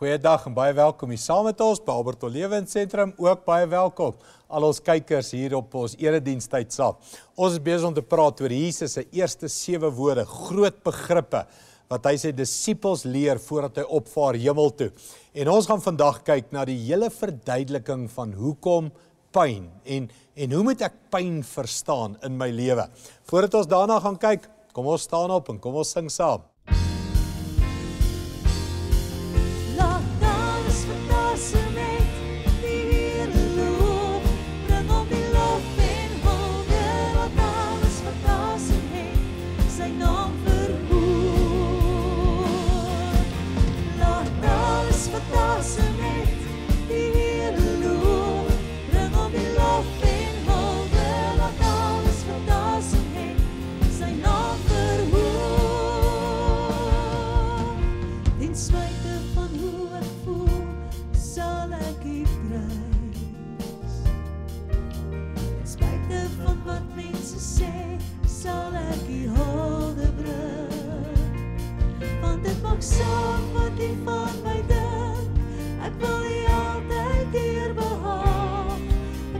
Goeiedag en baie welkom hier saam met ons by Albert Olewensentrum. Ook baie welkom al ons kykers hier op ons erediensttyd saam. Ons is besig om te praat oor Jesus se eerste sewe woorde, groot begrippe wat hy sy disippels leer voordat hy opvaar hemel toe. En ons gaan vandag kyk na die hele verduideliking van hoekom pyn en en hoe moet ek pyn verstaan in my lewe? Voordat ons daarna gaan kyk, kom ons staan op en kom ons sing saam.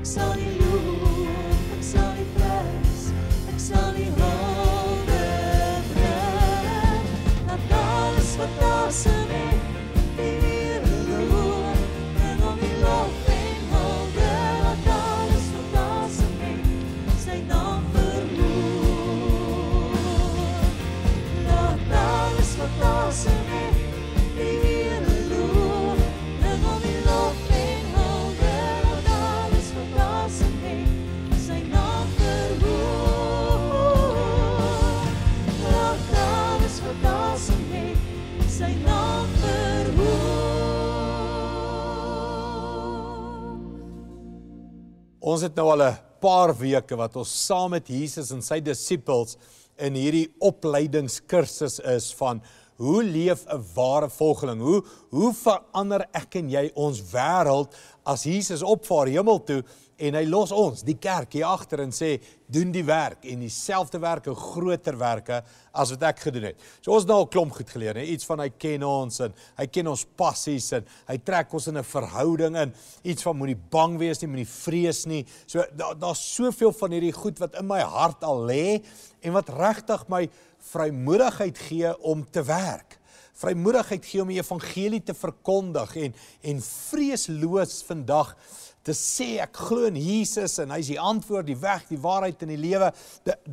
exotic. Ons het nou al 'n paar weke wat ons saam met Jesus en sy disippels in hierdie opleidingskursus is van hoe leef 'n ware volgeling? Hoe hoe verander ek en jy ons wêreld as Jesus opvaar hemel toe en hy los ons, die kerk hier agter en sê doen die werk en dieselfde werke groter werke as wat ek gedoen het. So ons het nou al klomp goed geleer, hè, iets van hy ken ons en hy ken ons passies en hy trek ons in 'n verhouding in, iets van moenie bang wees nie, moenie vrees nie. So daar's da soveel van hierdie goed wat in my hart al lê en wat regtig my vrymoedigheid gee om te werk vrymoedigheid gee om die evangelie te verkondig en en vreesloos vandag te sê ek glo in Jesus en hy is die antwoord, die weg, die waarheid en die lewe.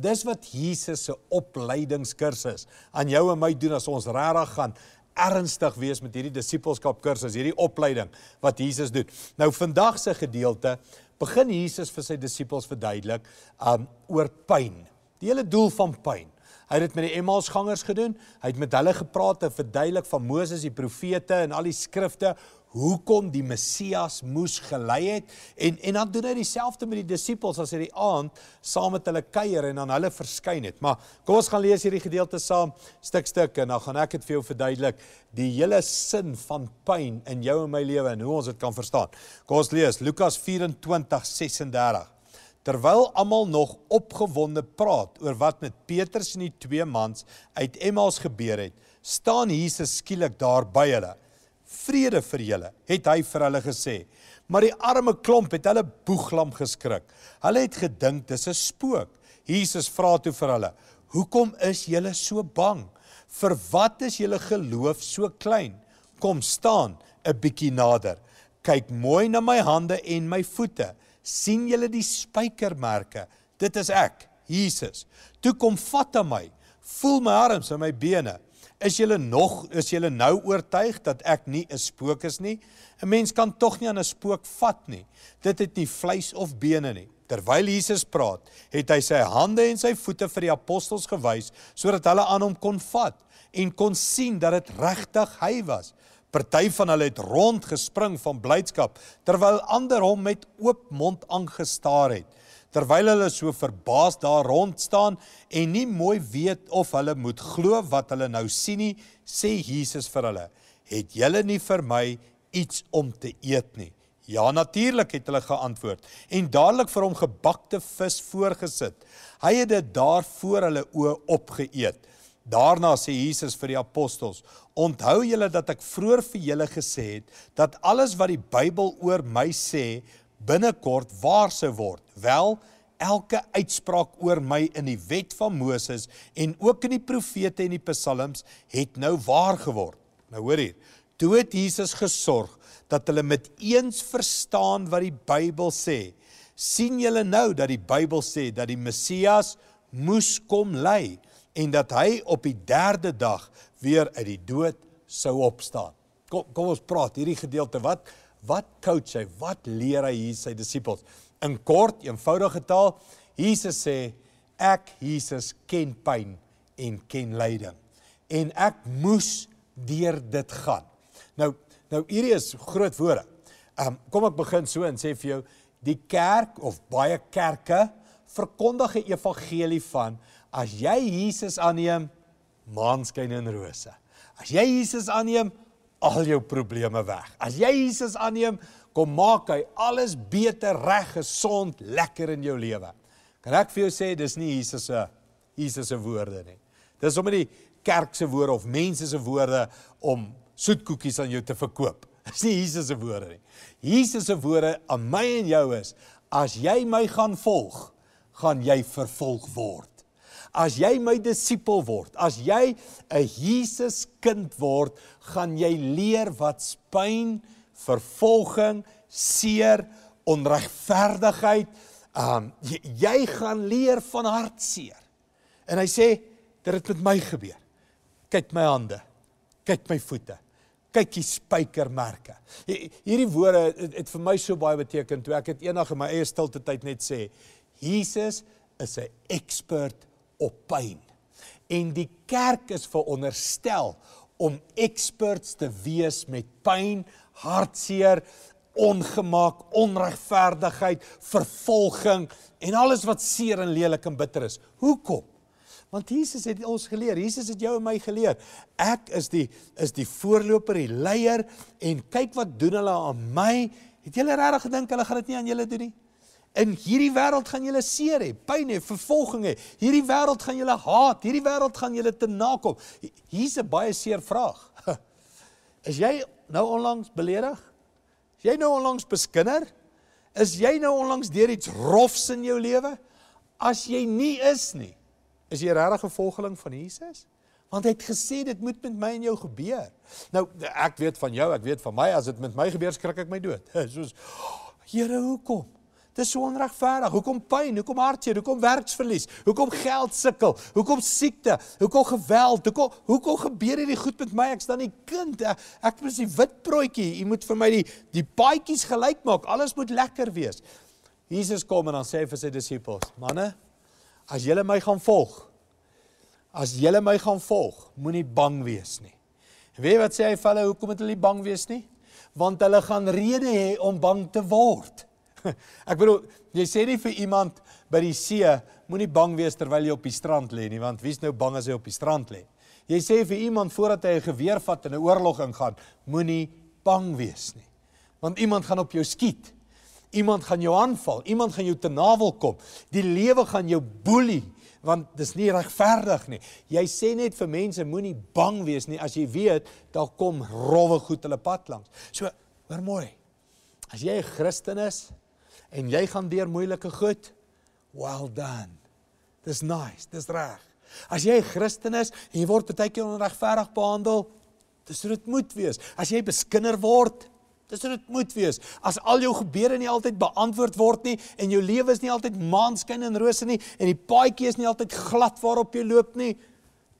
Dis wat Jesus se opleidingskursus aan jou en my doen as ons regtig gaan ernstig wees met hierdie disippelskap kursus, hierdie opleiding wat Jesus doen. Nou vandag se gedeelte begin Jesus vir sy disippels verduidelik um oor pyn. Die hele doel van pyn. Hy het dit met die Emmausgangers gedoen. Hy het met hulle gepraat en verduidelik van Moses, die profete en al die skrifte hoekom die Messias moes gelei het en en dan doen hy dieselfde met die disippels as hy die aand saam met hulle kuier en dan hulle verskyn het. Maar kom ons gaan lees hierdie gedeelte saam stuk stuk en dan gaan ek dit vir jou verduidelik die hele sin van pyn in jou en my lewe en hoe ons dit kan verstaan. Kom ons lees Lukas 24:36. Terwyl almal nog opgewonde praat oor wat met Petrus en die twee mans uit Emmaus gebeur het, staan Jesus skielik daar by hulle. "Vrede vir julle," het hy vir hulle gesê. Maar die arme klomp het hulle boeglam geskrik. Hulle het gedink dis 'n spook. Jesus vra toe vir hulle, "Hoekom is julle so bang? Vir wat is julle geloof so klein? Kom staan 'n bietjie nader. Kyk mooi na my hande en my voete." sien julle die spykermerke? Dit is ek, Jesus. Toe kom vat aan my. Voel my arms en my bene. Is julle nog is julle nou oortuig dat ek nie 'n spook is nie? 'n Mens kan tog nie aan 'n spook vat nie. Dit het nie vleis of bene nie. Terwyl Jesus praat, het hy sy hande en sy voete vir die apostels gewys sodat hulle aan hom kon vat en kon sien dat dit regtig hy was. Party van hulle het rondgespring van blydskap terwyl ander hom met oop mond aangestaar het. Terwyl hulle so verbaas daar rond staan en nie mooi weet of hulle moet glo wat hulle nou sien nie, sê Jesus vir hulle: "Het julle nie vir my iets om te eet nie?" Ja, natuurlik het hulle geantwoord en dadelik vir hom gebakte vis voorgesit. Hy het dit daar voor hulle oë opgeëet. Daarna sê Jesus vir die apostels: "Onthou julle dat ek vroeër vir julle gesê het dat alles wat die Bybel oor my sê, binnekort waar sou word. Wel, elke uitspraak oor my in die wet van Moses en ook in die profete en die psalms het nou waar geword." Nou hoor hier. Toe het Jesus gesorg dat hulle met eens verstaan wat die Bybel sê. Sien julle nou dat die Bybel sê dat die Messias moes kom lei? en dat hy op die derde dag weer uit die dood sou opstaan. Kom kom ons praat hierdie gedeelte wat wat coach hy? Wat leer hy hier sy disippels? In kort, eenvoudige taal, Jesus sê ek Jesus ken pyn en ken lyding en ek moes deur dit gaan. Nou nou hierdie is groot woorde. Um kom ek begin so en sê vir jou die kerk of baie kerke verkondig 'n evangelie van As jy Jesus aanneem, maanskyn en rose. As jy Jesus aanneem, al jou probleme weg. As jy Jesus aanneem, kom maak hy alles beter, reg, gesond, lekker in jou lewe. Kan ek vir jou sê dis nie Jesus se Jesus se woorde nie. Dis sommer die kerk se woorde of mense se woorde om soetkoekies aan jou te verkoop. Dis nie Jesus se woorde nie. Jesus se woorde aan my en jou is: As jy my gaan volg, gaan jy vervolg word. As jy my disipel word, as jy 'n Jesus kind word, gaan jy leer wat pyn, vervolging, seer, onregverdigheid, ehm um, jy, jy gaan leer van hartseer. En hy sê dit het met my gebeur. Kyk my hande. Kyk my voete kyk hier spykermerke. Hierdie woorde het, het vir my so baie beteken toe ek het eendag in my eie stilte tyd net sê Jesus is 'n expert op pyn. En die kerk is veronderstel om experts te wees met pyn, hartseer, ongemaak, onregverdigheid, vervolging en alles wat seer en lelik en bitter is. Hoekom? Want Jesus het ons geleer. Jesus het jou en my geleer. Ek is die is die voorloper, die leier en kyk wat doen hulle aan my? Het julle regtig gedink hulle gaan dit nie aan julle doen nie? In hierdie wêreld gaan julle seer hê, pyn hê, vervolging hê. Hierdie wêreld gaan julle haat, hierdie wêreld gaan julle te nakom. Hier's 'n baie seer vraag. Is jy nou onlangs beledig? Is jy nou onlangs beskinder? Is jy nou onlangs deur iets rofs in jou lewe? As jy nie is nie, is jy regtig 'n volgeling van Jesus? Want hy het gesê dit moet met my en jou gebeur. Nou ek weet van jou, ek weet van my as dit met my gebeur skrik ek my dood. Soos Here, hoekom? Dis so onregverdig. Hoekom pyn? Hoekom hartseer? Hoekom werksverlies? Hoekom geld sukkel? Hoekom siekte? Hoekom geweld? Hoekom hoekom gebeur hierdie goed met my? Ek staan nie kind. Ek, ek is die wit broodjie. U moet vir my die die paadjies gelyk maak. Alles moet lekker wees. Jesus kom en dan sê vir sy disippels: "Manne, as julle my gaan volg, as julle my gaan volg, moenie bang wees nie." En weet jy wat sê hy vir hulle? Hoekom moet hulle nie bang wees nie? Want hulle gaan rede hê om bang te word. Ek bedoel, jy sê nie vir iemand by die see moenie bang wees terwyl jy op die strand lê nie, want wie's nou bang as hy op die strand lê? Jy sê vir iemand voordat hy 'n geweer vat en 'n oorlog ingaan, moenie bang wees nie. Want iemand gaan op jou skiet. Iemand gaan jou aanval, iemand gaan jou te nawel kom. Die lewe gaan jou boelie want dis nie regverdig nie. Jy sê net vir mense moenie bang wees nie as jy weet daar kom rowwe goed hulle pad langs. So, hoor mooi. As jy 'n Christen is, en jy gaan deur moeilike goed. Well done. Dis nice, dis reg. As jy 'n Christen is en jy word baie keer onregverdig behandel, dis dit moet wees. As jy beskinder word, dis dit moet wees. As al jou gebede nie altyd beantwoord word nie en jou lewe is nie altyd maanskyn en rose nie en die paadjie is nie altyd glad waarop jy loop nie,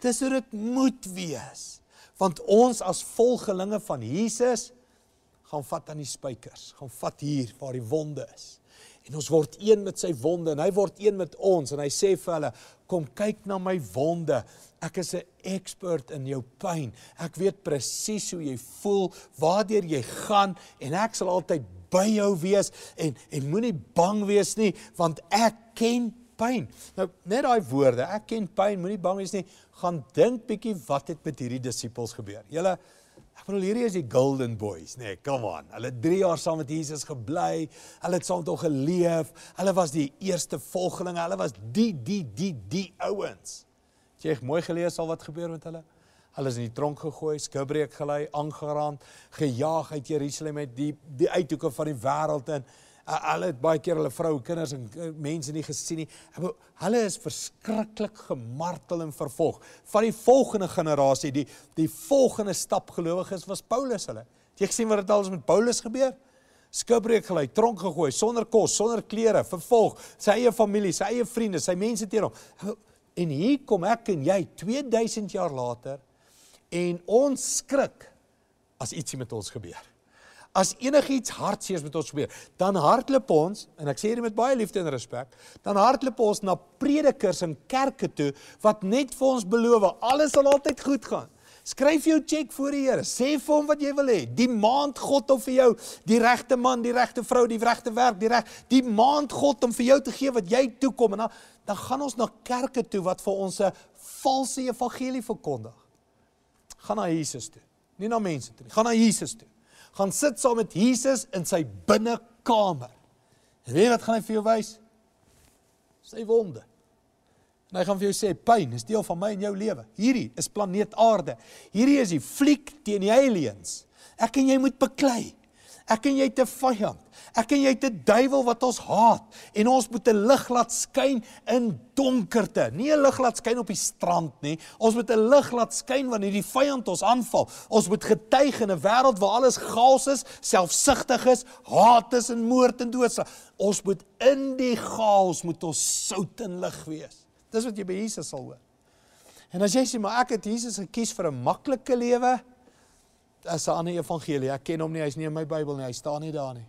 dis dit moet wees. Want ons as volgelinge van Jesus, gaan vat aan die spykers, gaan vat hier waar die wonde is. En ons word een met sy wonde en hy word een met ons en hy sê vir hulle, kom kyk na my wonde. Ek is 'n expert in jou pyn. Ek weet presies hoe jy voel, waartoe jy gaan en ek sal altyd by jou wees en en moenie bang wees nie want ek ken pyn. Nou net daai woorde, ek ken pyn, moenie bang wees nie. Gaan dink bietjie wat het met hierdie disippels gebeur. Julle Ek bedoel hierdie is die golden boys, nê? Nee, come on. Hulle 3 jaar saam met Jesus gebly. Hulle het saam tot geleef. Hulle was die eerste volgelinge. Hulle was die die die die ouens. Het jy mooi gelees al wat gebeur met hulle? Hulle is in die tronk gegooi, skibreek gelei, aangeraan, gejaag uit Jerusalem uit die die uithoeke van die wêreld in hulle het baie keer hulle vroue, kinders en eh, mense nie gesien nie. Hulle is verskriklik gemartel en vervolg. Van die volgende generasie, die die volgende stap gelowiges was Paulus hulle. Het jy gesien wat het alles met Paulus gebeur? Skipbreek gelei, tronk gegooi, sonder kos, sonder klere, vervolg, sy eie familie, sy eie vriende, sy mense teen hom. En hier kom ek en jy 2000 jaar later en ons skrik as ietsie met ons gebeur. As enigiets hartseers met ons gebeur, dan hardloop ons, en ek sê dit met baie liefde en respek, dan hardloop ons na predikers en kerke toe wat net vir ons beloof, alles sal altyd goed gaan. Skryf jou cheque voor die Here, sê vir hom wat jy wil hê. Die maand God om vir jou die regte man, die regte vrou, die regte werk, die reg, die maand God om vir jou te gee wat jy toekom en dan dan gaan ons na kerke toe wat vir ons 'n valse evangelie verkondig. Gaan na Jesus toe, nie na mense toe nie. Gaan na Jesus toe gaan sit saam met Jesus in sy binnekamer. En weet wat gaan hy vir jou wys? Sy wonde. En hy gaan vir jou sê pyn is deel van my en jou lewe. Hierdie is planeet Aarde. Hierdie is die fliek teen die aliens. Ek en jy moet beklei. Ek en jy te vyand. Ek en jy te duiwel wat ons haat en ons moet 'n lig laat skyn in donkerte. Nie 'n lig laat skyn op die strand nie. Ons moet 'n lig laat skyn wanneer die vyand ons aanval. Ons moet getuig in 'n wêreld waar alles gaals is, selfsugtig is, haat is en moord en dood is. Ons moet in die gaals moet ons sout en lig wees. Dis wat jy by Jesus sal hoor. En as jy sê maar ek het Jesus gekies vir 'n maklike lewe, as 'n ander evangelie. Ek ken hom nie, hy's nie in my Bybel nie, hy staan nie daar nie.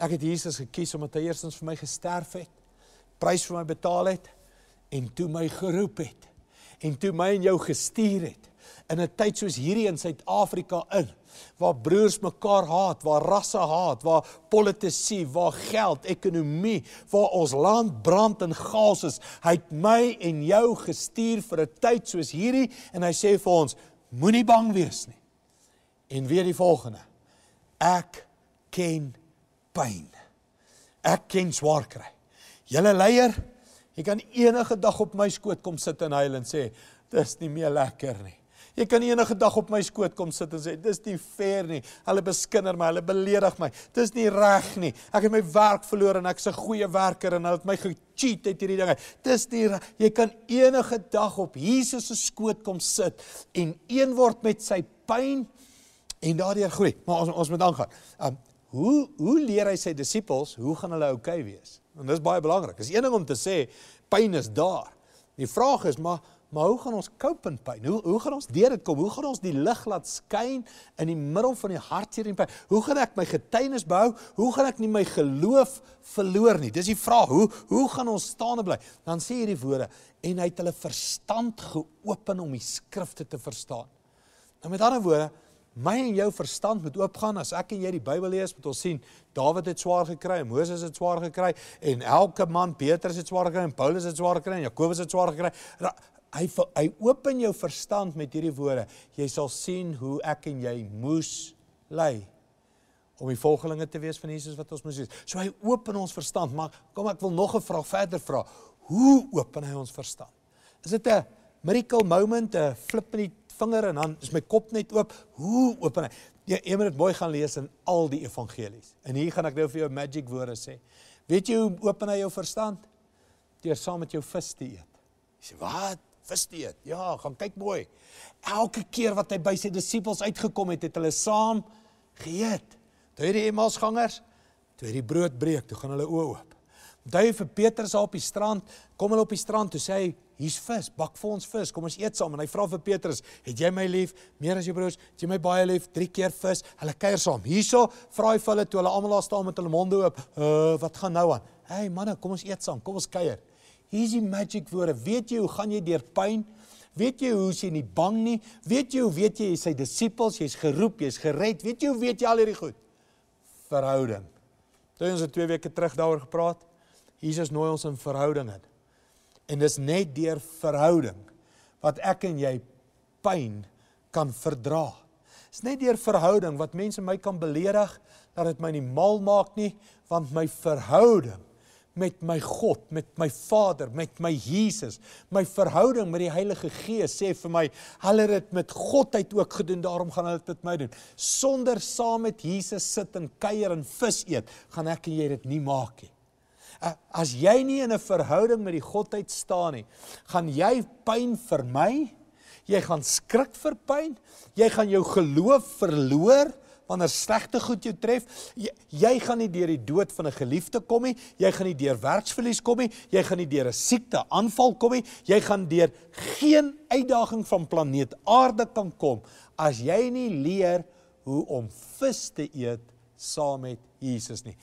Ek het Jesus gekies omdat hy eerstens vir my gesterf het, prys vir my betaal het en toe my geroep het en toe my en jou gestuur het in 'n tyd soos hierdie in Suid-Afrika in waar broers mekaar haat, waar rasse haat, waar politisie, waar geld, ekonomie, waar ons land brand en gaas is. Hy het my en jou gestuur vir 'n tyd soos hierdie en hy sê vir ons: Moenie bang wees nie. En weer die volgende. Ek ken pyn. Ek ken swaar kry. Julle leier, jy kan enige dag op my skoot kom sit en huil en sê, dis nie meer lekker nie. Jy kan enige dag op my skoot kom sit en sê dis nie fair nie. Hulle beskinder my, hulle beledig my. Dis nie reg nie. Ek het my werk verloor en ek's 'n goeie werker en hulle het my gecheat uit hierdie dinge. Dis nie jy kan enige dag op Jesus se skoot kom sit en een word met sy pyn en daardeur groei. Maar ons ons moet aangaan. Um hoe hoe leer hy sy disippels hoe gaan hulle oukei okay wees? En dis baie belangrik. Dis een ding om te sê pyn is daar. Die vraag is maar maar hoe gaan ons cope met pyn? Hoe hoe gaan ons deur dit kom? Hoe gaan ons die lig laat skyn in die middel van die hartseer en pyn? Hoe gaan ek my getuienis behou? Hoe gaan ek nie my geloof verloor nie? Dis die vraag. Hoe hoe gaan ons staande bly? Dan sê hierdie woorde en hy het hulle verstand geopen om die skrifte te verstaan. Nou met ander woorde, my en jou verstand moet oopgaan as ek en jy die Bybel lees moet ons sien Dawid het swaar gekry en Moses het swaar gekry en elke man Petrus het swaar gekry en Paulus het swaar gekry en Jakobus het swaar gekry hy hy open jou verstand met hierdie woorde jy sal sien hoe ek en jy moes ly om die volgelinge te wees van Jesus wat ons moes wees so hy open ons verstand maar kom ek wil nog 'n vraag verder vra hoe open hy ons verstand is dit 'n miracle moment 'n flip in die vinger en dan is my kop net oop. Hoe open hy? Ja, jy moet dit mooi gaan lees in al die evangelies. En hier gaan ek nou vir jou magic woorde sê. Weet jy hoe open hy jou verstand? Deur saam met jou vis te eet. Jy sê wat? Vis te eet? Ja, gaan kyk mooi. Elke keer wat hy by sy disippels uitgekom het, het hulle saam geëet. Toe hierdie emaalsgangers, toe hierdie brood breek, toe gaan hulle oop. Dae vir Petrus daar op die strand, kom hulle op die strand, toe sê hy, hier's vis, bak vir ons vis, kom ons eet saam. En hy vra vir Petrus, het jy my lief meer as jou broers? Het jy my baie lief? 3 keer vis. Hulle kuier saam. Hierso vra hy vir hulle toe hulle almal daar staan met hulle monde oop, "Uh, wat gaan nou aan?" "Hey manne, kom ons eet saam. Kom ons kuier." Hier's die magic woorde. Weet jy hoe gaan jy deur pyn? Weet jy hoe sien jy bang nie? Weet jy hoe weet jy jy's sy disippels, jy's geroep, jy's gered? Weet jy hoe weet jy al hierdie goed? Verhouding. Toe ons het er 2 weke terug daaroor gepraat. Jesus nooi ons in verhouding in. En dis net deur verhouding wat ek en jy pyn kan verdra. Dis net deur verhouding wat mense my kan beledig dat dit my nie mal maak nie, want my verhouding met my God, met my Vader, met my Jesus, my verhouding met die Heilige Gees sê vir my, hulle het dit met God uit ook gedoen, daarom gaan hulle dit met my doen. Sonder saam met Jesus sit en kuier en vis eet, gaan ek en jy dit nie maak nie as jy nie in 'n verhouding met die Godheid staan nie, gaan jy pyn vermy. Jy gaan skrik vir pyn. Jy gaan jou geloof verloor wanneer slegte goed jou tref. Jy, jy gaan nie deur die dood van 'n geliefde kom nie. Jy gaan nie deur werksverlies kom nie. Jy gaan nie deur 'n siekte aanval kom nie. Jy gaan deur geen uitdaging van planeet Aarde kan kom as jy nie leer hoe om vis te eet saam met Jesus nie.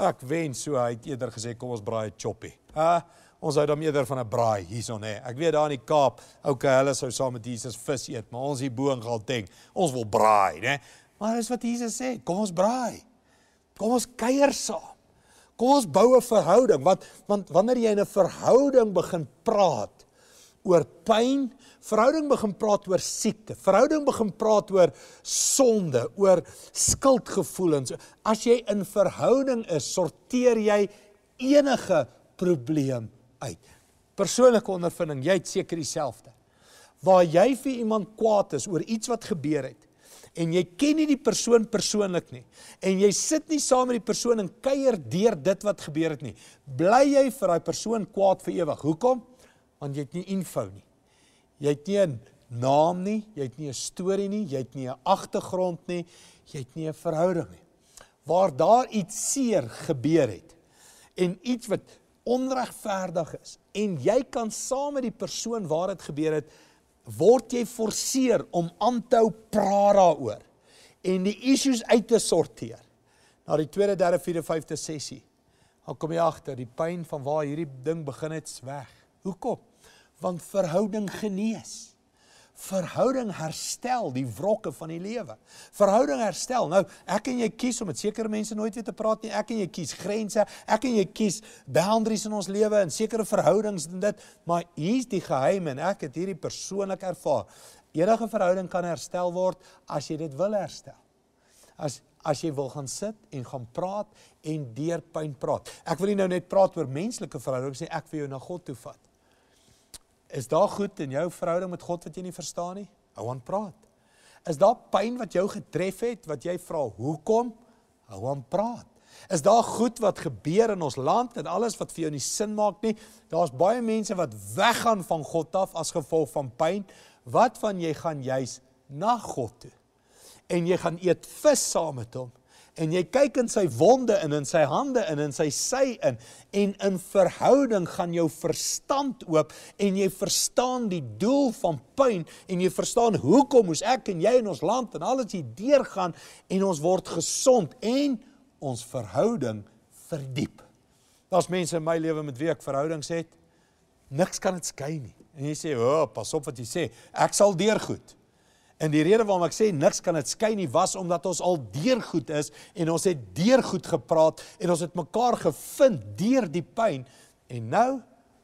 Ek wens so hy het eerder gesê kom ons braai 'n choppie. Ha, ons hou dan eerder van 'n braai hierson hè. Ek weet daar in die Kaap, okay, hulle sou saam met Jesus vis eet, maar ons hier bo in Gauteng, ons wil braai, né? Maar dis wat Jesus sê, kom ons braai. Kom ons kuier saam. Kom ons bou 'n verhouding. Wat want wanneer jy in 'n verhouding begin praat, oor pyn, verhouding begin praat oor siekte, verhouding begin praat oor sonde, oor skuldgevoelens. As jy in verhouding is, sorteer jy enige probleem uit. Persoonlike ondervinding, jy't seker dieselfde. Waar jy vir iemand kwaad is oor iets wat gebeur het en jy ken nie die persoon persoonlik nie en jy sit nie saam met die persoon en kuier deur dit wat gebeur het nie, bly jy vir daai persoon kwaad vir ewig. Hoekom? want jy het nie info nie. Jy het nie 'n naam nie, jy het nie 'n storie nie, jy het nie 'n agtergrond nie, jy het nie 'n verhouding nie. Waar daar iets seer gebeur het en iets wat onregverdig is en jy kan saam met die persoon waar dit gebeur het, word jy geforseer om aanhou praat daaroor en die issues uit te sorteer. Na die tweede, derde, vierde, vyfde sessie, dan kom jy agter die pyn van waar hierdie ding begin het, is weg. Hoekom? want verhouding genees. Verhouding herstel die wrokke van die lewe. Verhouding herstel. Nou, ek en jy kies om met sekere mense nooit weer te praat nie. Ek en jy kies grense. Ek en jy kies boundaries in ons lewe en sekere verhoudings en dit, maar hier's die geheim en ek het hierdie persoonlik ervaar. Enige verhouding kan herstel word as jy dit wil herstel. As as jy wil gaan sit en gaan praat en deur pyn praat. Ek wil nie nou net praat oor menslike verhoudings nie, ek wil jou na God toe vat. Is daar goed in jou verhouding met God wat jy nie verstaan nie? Hou aan praat. Is daar pyn wat jou getref het wat jy vra hoekom? Hou aan praat. Is daar goed wat gebeur in ons land en alles wat vir jou nie sin maak nie? Daar's baie mense wat weggaan van God af as gevolg van pyn. Wat van jy gaan juis na God toe? En jy gaan eet vis saam met hom en jy kyk in sy wonde in in sy hande in in sy sy in en in verhouding gaan jou verstand oop en jy verstaan die doel van pyn en jy verstaan hoekom moes ek en jy in ons land en alles hier deurgaan en ons word gesond en ons verhouding verdiep. Daar's mense in my lewe met wie ek verhoudings het. Niks kan dit skei nie. En jy sê, "O, oh, pas op wat jy sê. Ek sal deurgoed." En die rede waarom ek sê niks kan dit skei nie was omdat ons al deur goed is en ons het deur goed gepraat en ons het mekaar gevind deur die pyn en nou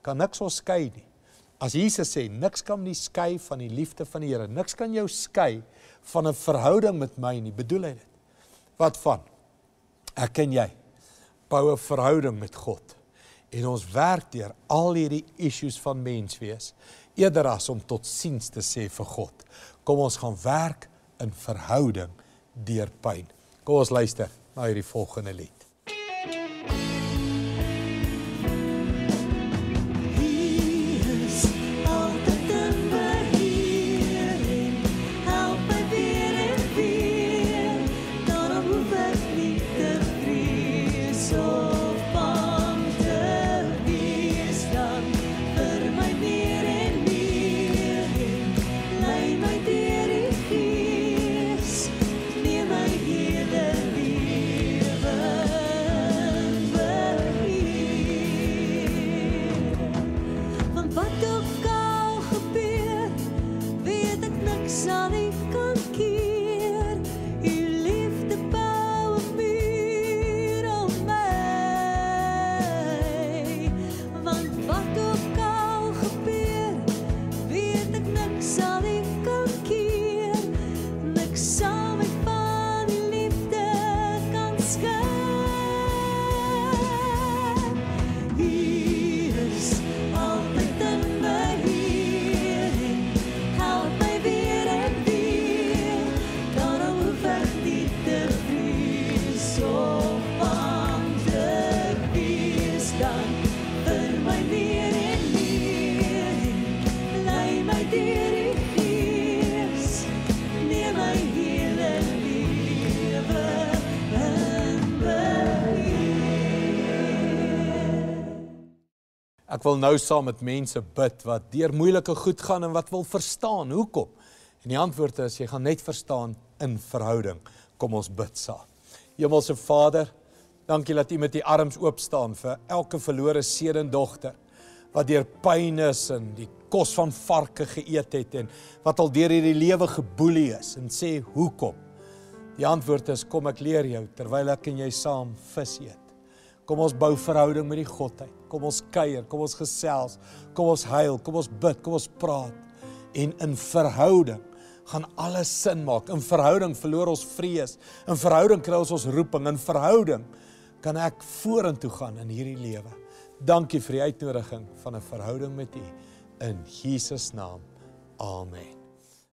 kan niks ons skei nie. As Jesus sê niks kan nie skei van die liefde van die Here, niks kan jou skei van 'n verhouding met my nie, bedoel hy dit. Wat van? Ek ken jy bou 'n verhouding met God en ons werk deur al hierdie issues van mens wees eerder as om tot siens te sê vir God kom ons gaan werk in verhouding deur pyn. Kom ons luister na hierdie volgende lied. Ek wil nou saam met mense bid wat deur moeilike goed gaan en wat wil verstaan hoekom. En die antwoord is jy gaan net verstaan in verhouding. Kom ons bid saam. Hemelse Vader, dankie dat U met U arms oop staan vir elke verlore seun en dogter wat deur pyn is en die kos van varke geëet het en wat al deur hierdie lewe geboelie is en sê hoekom. Die antwoord is kom ek leer jou terwyl ek en jy saam vis eet. Kom ons bou verhouding met die Godheid. Kom ons kuier, kom ons gesels, kom ons huil, kom ons bid, kom ons praat. En in verhouding gaan alles sin maak. In verhouding verloor ons vrees. In verhouding kry ons ons roeping. In verhouding kan ek vorentoe gaan in hierdie lewe. Dankie vir die uitnodiging van 'n verhouding met U in Jesus naam. Amen.